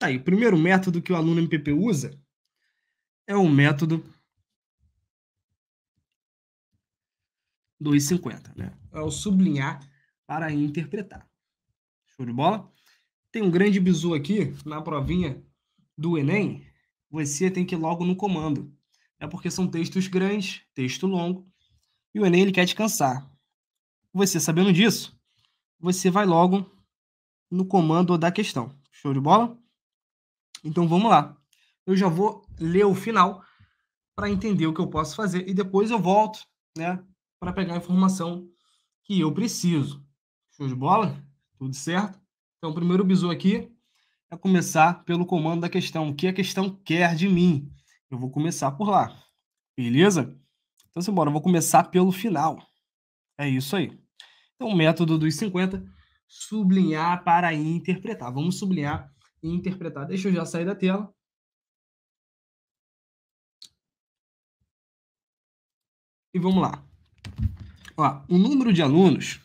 Tá Aí, o primeiro método que o aluno MPP usa é o método 250, né? É o sublinhar para interpretar. Show de bola? Tem um grande bizu aqui na provinha do Enem. Você tem que ir logo no comando. É porque são textos grandes, texto longo, e o Enem ele quer descansar. Você sabendo disso, você vai logo no comando da questão. Show de bola? Então vamos lá. Eu já vou ler o final para entender o que eu posso fazer e depois eu volto, né, para pegar a informação que eu preciso. Show de bola? Tudo certo? Então, o primeiro bizu aqui é começar pelo comando da questão. O que a questão quer de mim? Eu vou começar por lá. Beleza? Então, simbora, eu vou começar pelo final. É isso aí. Então, o método dos 50, sublinhar para interpretar. Vamos sublinhar e interpretar. Deixa eu já sair da tela. E vamos lá. Ó, o número de alunos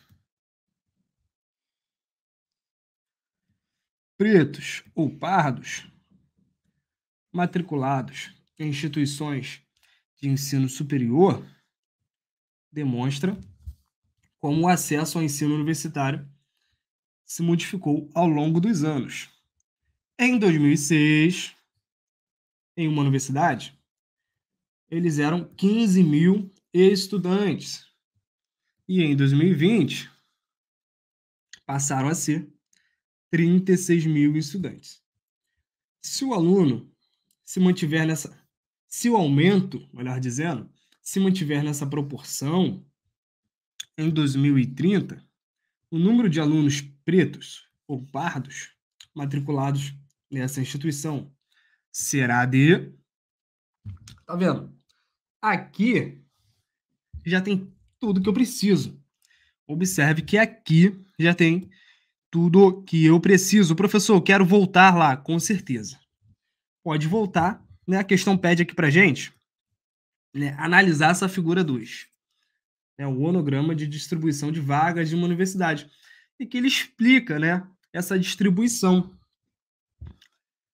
pretos ou pardos matriculados em instituições de ensino superior demonstra como o acesso ao ensino universitário se modificou ao longo dos anos. Em 2006, em uma universidade, eles eram 15 mil estudantes. E em 2020, passaram a ser 36 mil estudantes. Se o aluno se mantiver nessa. Se o aumento, melhor dizendo, se mantiver nessa proporção, em 2030, o número de alunos pretos ou pardos matriculados nessa instituição será de. Tá vendo? Aqui já tem tudo que eu preciso. Observe que aqui já tem tudo que eu preciso. Professor, quero voltar lá, com certeza. Pode voltar. Né? A questão pede aqui para gente né, analisar essa figura 2. Né, o onograma de distribuição de vagas de uma universidade. E que ele explica né, essa distribuição.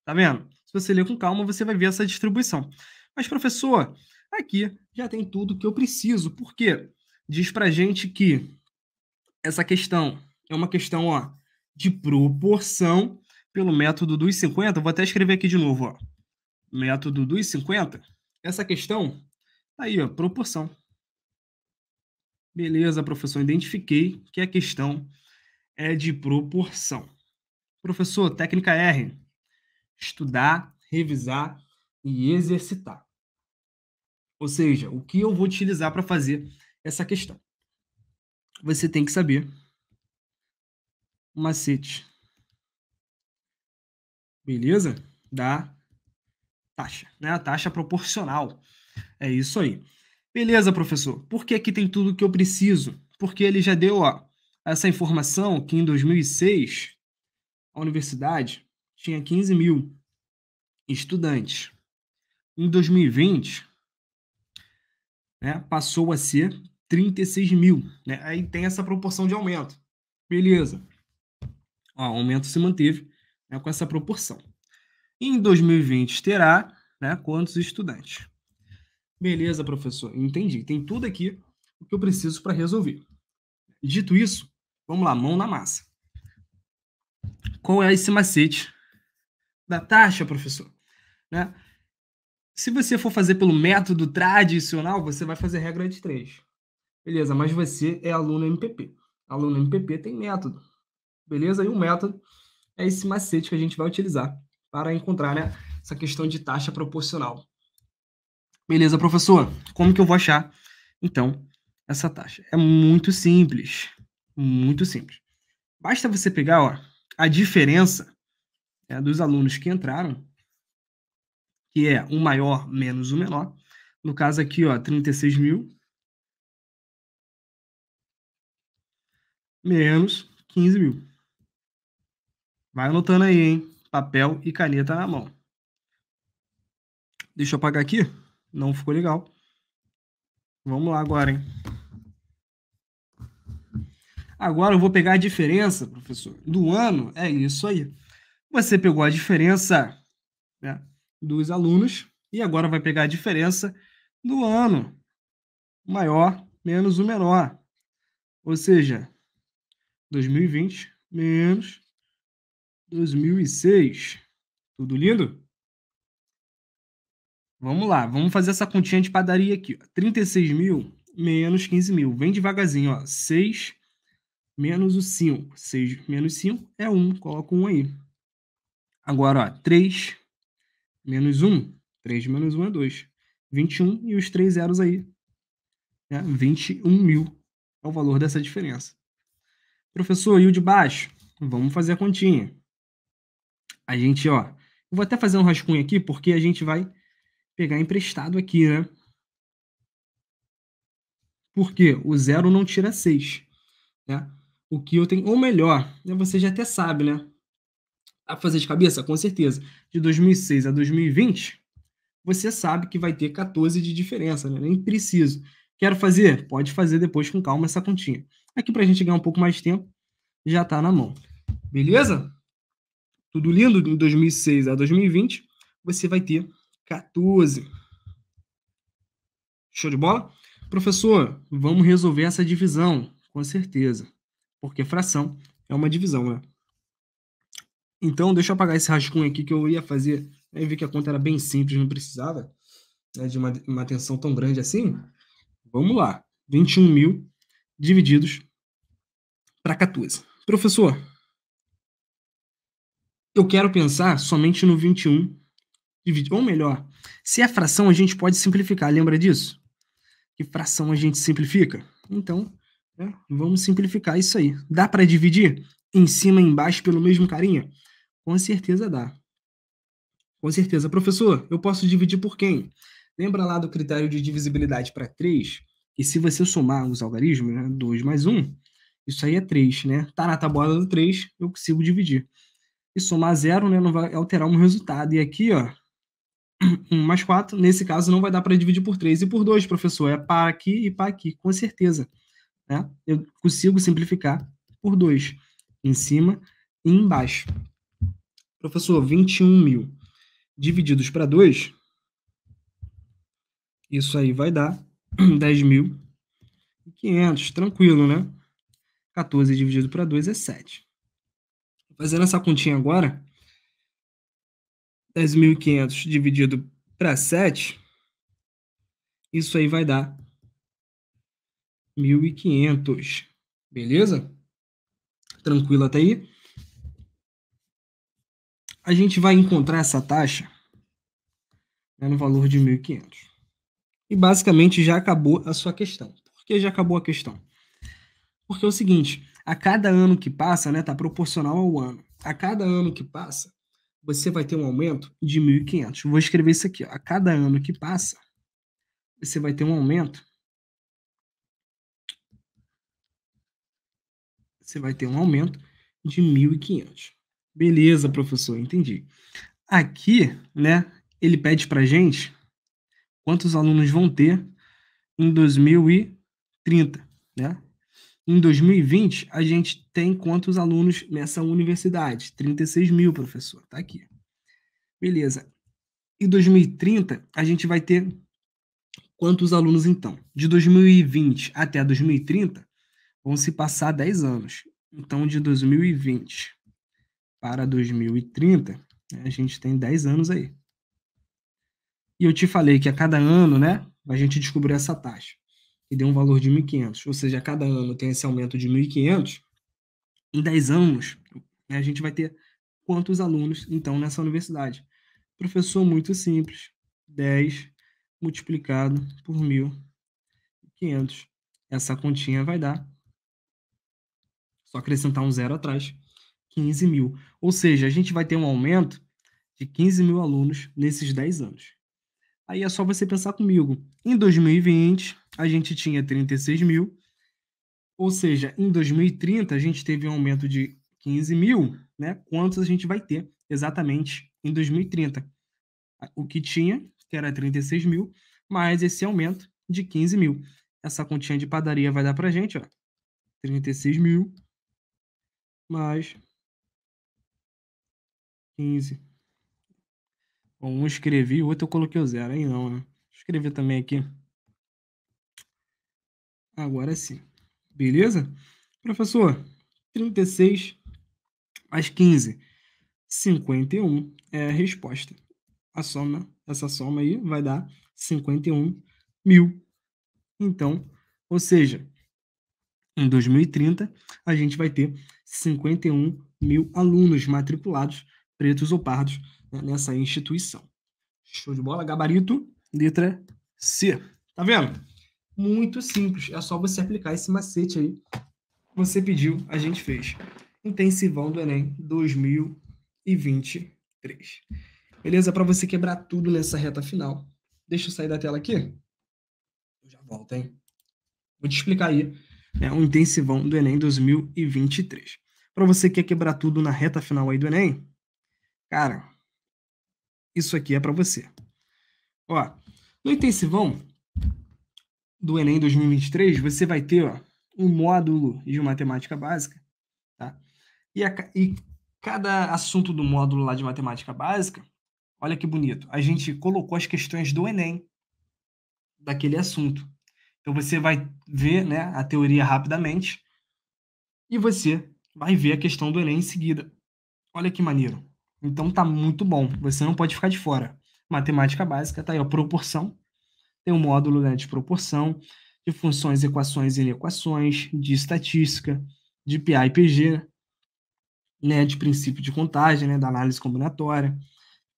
Tá vendo? Se você ler com calma, você vai ver essa distribuição. Mas, professor, aqui já tem tudo que eu preciso. Por quê? Diz pra gente que essa questão é uma questão ó, de proporção pelo método dos 50. Vou até escrever aqui de novo. Ó. Método dos 50. Essa questão tá aí, ó, proporção. Beleza, professor, identifiquei que a questão é de proporção. Professor, técnica R estudar, revisar e exercitar. Ou seja, o que eu vou utilizar para fazer essa questão? Você tem que saber o macete, beleza? Da taxa, né? A taxa proporcional. É isso aí. Beleza, professor. Por que aqui tem tudo que eu preciso? Porque ele já deu ó, essa informação que em 2006 a universidade tinha 15 mil estudantes. Em 2020, né, passou a ser 36 mil. Né? Aí tem essa proporção de aumento. Beleza. Ó, o aumento se manteve né, com essa proporção. E em 2020 terá né, quantos estudantes? Beleza, professor. Entendi. Tem tudo aqui o que eu preciso para resolver. Dito isso, vamos lá, mão na massa. Qual é esse macete da taxa, professor. Né? Se você for fazer pelo método tradicional, você vai fazer regra de três. Beleza, mas você é aluno MPP. Aluno MPP tem método. Beleza? E o método é esse macete que a gente vai utilizar para encontrar né, essa questão de taxa proporcional. Beleza, professor? Como que eu vou achar, então, essa taxa? É muito simples. Muito simples. Basta você pegar ó, a diferença é, dos alunos que entraram, que é o maior menos o menor. No caso aqui, ó, 36 mil menos 15 mil. Vai anotando aí, hein? Papel e caneta na mão. Deixa eu apagar aqui. Não ficou legal. Vamos lá agora, hein? Agora eu vou pegar a diferença, professor, do ano. É isso aí. Você pegou a diferença né, dos alunos e agora vai pegar a diferença do ano. O maior menos o menor. Ou seja, 2020 menos 2006. Tudo lindo? Vamos lá, vamos fazer essa continha de padaria aqui. Ó. 36 mil menos 15 mil. Vem devagarzinho, ó. 6 menos o 5. 6 menos 5 é 1. Coloca 1 aí. Agora, ó, 3 menos 1. 3 menos 1 é 2. 21 e os três zeros aí. Né? 21 mil é o valor dessa diferença. Professor, e o de baixo? Vamos fazer a continha. A gente, ó, eu vou até fazer um rascunho aqui, porque a gente vai pegar emprestado aqui, né? Porque o zero não tira 6. Né? O que eu tenho, ou melhor, né, você já até sabe, né? a fazer de cabeça? Com certeza. De 2006 a 2020, você sabe que vai ter 14 de diferença, né? Nem preciso. Quero fazer? Pode fazer depois com calma essa continha. Aqui para a gente ganhar um pouco mais de tempo, já está na mão. Beleza? Tudo lindo de 2006 a 2020, você vai ter 14. Show de bola? Professor, vamos resolver essa divisão, com certeza. Porque fração é uma divisão, né? Então, deixa eu apagar esse rascunho aqui que eu ia fazer. Aí vi que a conta era bem simples, não precisava né, de uma, uma atenção tão grande assim. Vamos lá. 21 mil divididos para 14. Professor, eu quero pensar somente no 21 dividido. Ou melhor, se é fração, a gente pode simplificar. Lembra disso? Que fração a gente simplifica? Então, né, vamos simplificar isso aí. Dá para dividir em cima e embaixo pelo mesmo carinha? Com certeza dá. Com certeza. Professor, eu posso dividir por quem? Lembra lá do critério de divisibilidade para 3? E se você somar os algarismos, né, 2 mais 1, isso aí é 3, né? Está na tabuada do 3, eu consigo dividir. E somar 0, né, não vai alterar o meu resultado. E aqui, ó, 1 mais 4, nesse caso não vai dar para dividir por 3 e por 2, professor. É para aqui e para aqui, com certeza. Né? Eu consigo simplificar por 2, em cima e embaixo. Professor, 21 mil divididos para 2, isso aí vai dar 10.500, tranquilo, né? 14 dividido para 2 é 7. Fazendo essa continha agora, 10.500 dividido para 7, isso aí vai dar 1.500. Beleza? Tranquilo até aí? a gente vai encontrar essa taxa né, no valor de 1.500. E basicamente já acabou a sua questão. Por que já acabou a questão? Porque é o seguinte, a cada ano que passa, né, tá proporcional ao ano. A cada ano que passa, você vai ter um aumento de 1.500. Vou escrever isso aqui. Ó. A cada ano que passa, você vai ter um aumento. Você vai ter um aumento de 1.500. Beleza, professor, entendi. Aqui, né, ele pede para gente quantos alunos vão ter em 2030, né? Em 2020, a gente tem quantos alunos nessa universidade? 36 mil, professor, tá aqui. Beleza. Em 2030, a gente vai ter quantos alunos, então? De 2020 até 2030, vão se passar 10 anos. Então, de 2020 para 2030, né, a gente tem 10 anos aí. E eu te falei que a cada ano, né, a gente descobriu essa taxa, que deu um valor de 1.500, ou seja, a cada ano tem esse aumento de 1.500. Em 10 anos, né, a gente vai ter quantos alunos, então, nessa universidade? Professor, muito simples, 10 multiplicado por 1.500. Essa continha vai dar, só acrescentar um zero atrás, 15 mil. Ou seja, a gente vai ter um aumento de 15 mil alunos nesses 10 anos. Aí é só você pensar comigo. Em 2020, a gente tinha 36 mil. Ou seja, em 2030, a gente teve um aumento de 15 mil. Né? Quantos a gente vai ter exatamente em 2030? O que tinha, que era 36 mil, mais esse aumento de 15 mil. Essa continha de padaria vai dar para a gente, ó, 36 mil mais 15. Bom, um escrevi, o outro eu coloquei o zero. Aí não, né? Escrevi também aqui. Agora sim. Beleza? Professor, 36 mais 15. 51 é a resposta. A soma, essa soma aí vai dar 51 mil. Então, ou seja, em 2030, a gente vai ter 51 mil alunos matriculados pretos ou pardos né, nessa instituição. Show de bola, gabarito, letra C. Tá vendo? Muito simples, é só você aplicar esse macete aí. Você pediu, a gente fez. Intensivão do Enem 2023. Beleza? Para você quebrar tudo nessa reta final. Deixa eu sair da tela aqui. Eu já volto, hein? Vou te explicar aí é né, um intensivão do Enem 2023. Para você que quer quebrar tudo na reta final aí do Enem, Cara, isso aqui é para você. Ó, no intensivão do Enem 2023, você vai ter ó, um módulo de matemática básica, tá? E, a, e cada assunto do módulo lá de matemática básica, olha que bonito, a gente colocou as questões do Enem daquele assunto. Então você vai ver né, a teoria rapidamente e você vai ver a questão do Enem em seguida. Olha que maneiro. Então tá muito bom. Você não pode ficar de fora. Matemática básica, tá aí, ó, proporção. Tem um módulo né, de proporção, de funções, equações e inequações, de estatística, de PA e PG, né, de princípio de contagem, né, da análise combinatória,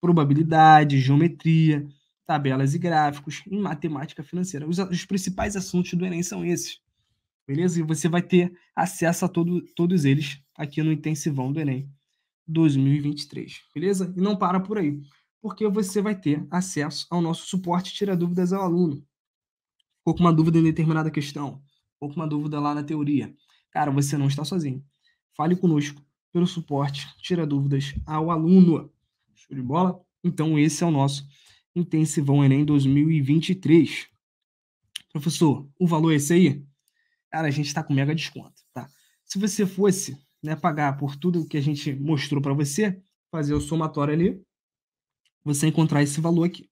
probabilidade, geometria, tabelas e gráficos, em matemática financeira. Os, os principais assuntos do Enem são esses. Beleza? E você vai ter acesso a todo, todos eles aqui no Intensivão do Enem. 2023, beleza? E não para por aí, porque você vai ter acesso ao nosso suporte Tira Dúvidas ao Aluno. Ficou com uma dúvida em determinada questão, ou com uma dúvida lá na teoria. Cara, você não está sozinho. Fale conosco pelo suporte Tira Dúvidas ao Aluno. Show de bola? Então, esse é o nosso Intensivão Enem 2023. Professor, o valor é esse aí? Cara, a gente está com mega desconto, tá? Se você fosse né, pagar por tudo que a gente mostrou para você, fazer o somatório ali, você encontrar esse valor aqui,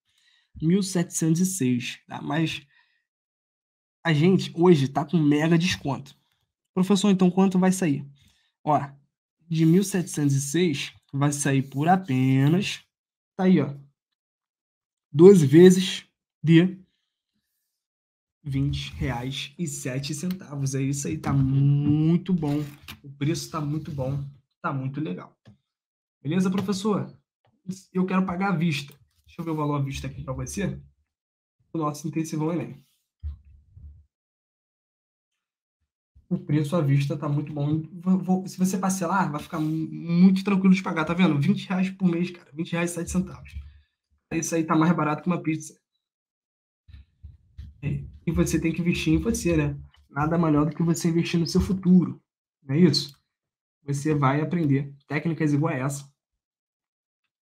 1.706. Tá? Mas a gente hoje está com mega desconto. Professor, então quanto vai sair? Ó, de 1.706 vai sair por apenas, tá aí, ó, 12 vezes de 20,07. É isso aí, tá muito bom. O preço tá muito bom, tá muito legal. Beleza, professor? Eu quero pagar à vista. Deixa eu ver o valor à vista aqui para você. O nosso intensivão é Enem. O preço à vista tá muito bom. se você parcelar, vai ficar muito tranquilo de pagar, tá vendo? 20 reais por mês, cara. R 20 reais e 7 centavos. É isso aí tá mais barato que uma pizza e você tem que investir em você, né? Nada melhor do que você investir no seu futuro, não é isso? Você vai aprender técnicas igual a essa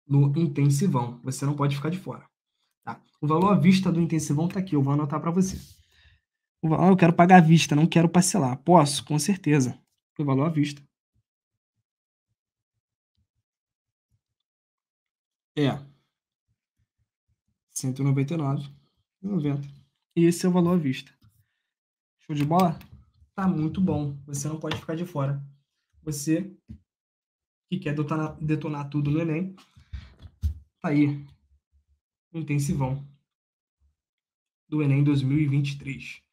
no intensivão. Você não pode ficar de fora. Tá? O valor à vista do intensivão está aqui, eu vou anotar para você. O valor, ah, eu quero pagar à vista, não quero parcelar. Posso? Com certeza. O valor à vista. É 199,90. E esse é o valor à vista. Show de bola? Tá muito bom. Você não pode ficar de fora. Você que quer detonar, detonar tudo no Enem, tá aí. Intensivão do Enem 2023.